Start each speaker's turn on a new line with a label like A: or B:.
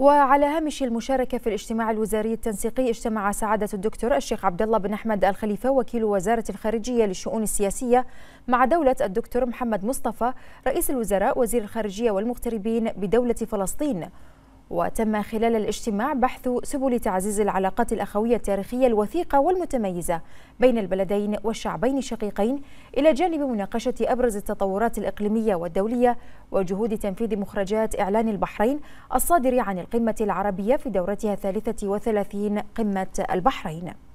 A: وعلى هامش المشاركه في الاجتماع الوزاري التنسيقي اجتمع سعاده الدكتور الشيخ عبد الله بن احمد الخليفه وكيل وزاره الخارجيه للشؤون السياسيه مع دوله الدكتور محمد مصطفى رئيس الوزراء وزير الخارجيه والمغتربين بدوله فلسطين وتم خلال الاجتماع بحث سبل تعزيز العلاقات الأخوية التاريخية الوثيقة والمتميزة بين البلدين والشعبين الشقيقين إلى جانب مناقشة أبرز التطورات الإقليمية والدولية وجهود تنفيذ مخرجات إعلان البحرين الصادر عن القمة العربية في دورتها الثالثة وثلاثين قمة البحرين